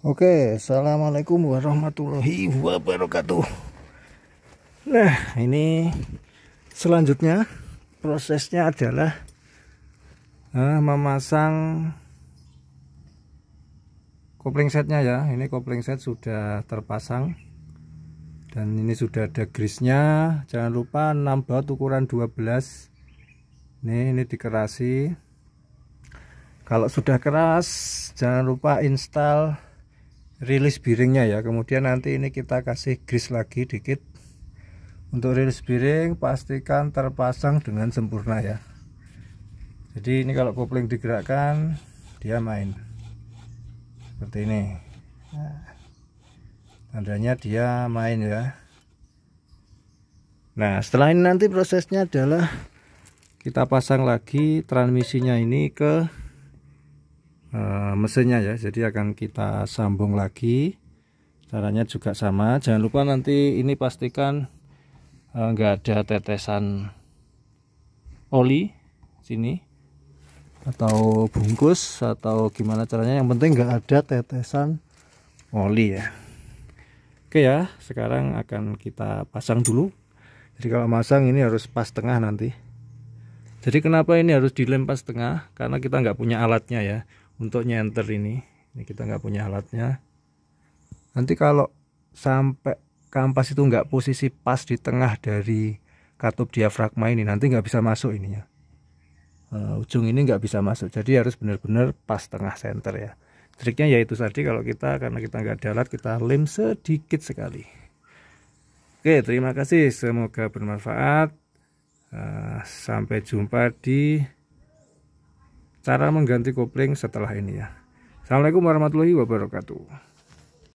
Oke, assalamualaikum warahmatullahi wabarakatuh. Nah, ini selanjutnya prosesnya adalah nah, memasang kopling setnya ya. Ini kopling set sudah terpasang dan ini sudah ada grisnya. Jangan lupa nambah baut ukuran 12. Ini ini dikerasi. Kalau sudah keras, jangan lupa install rilis bearingnya ya kemudian nanti ini kita kasih grease lagi dikit untuk rilis bearing pastikan terpasang dengan sempurna ya jadi ini kalau kopling digerakkan dia main seperti ini nah, tandanya dia main ya nah setelah ini nanti prosesnya adalah kita pasang lagi transmisinya ini ke Eh, mesinnya ya jadi akan kita sambung lagi caranya juga sama jangan lupa nanti ini pastikan enggak eh, ada tetesan oli sini atau bungkus atau gimana caranya yang penting enggak ada tetesan oli ya oke ya sekarang akan kita pasang dulu jadi kalau masang ini harus pas tengah nanti jadi kenapa ini harus dilempas tengah karena kita enggak punya alatnya ya untuk nyenter ini ini kita nggak punya alatnya nanti kalau sampai kampas itu nggak posisi pas di tengah dari katup diafragma ini nanti nggak bisa masuk ininya uh, ujung ini nggak bisa masuk jadi harus benar-benar pas tengah center ya triknya yaitu tadi kalau kita karena kita nggak ada alat kita lem sedikit sekali oke terima kasih semoga bermanfaat uh, sampai jumpa di cara mengganti kopling setelah ini ya. Assalamualaikum warahmatullahi wabarakatuh.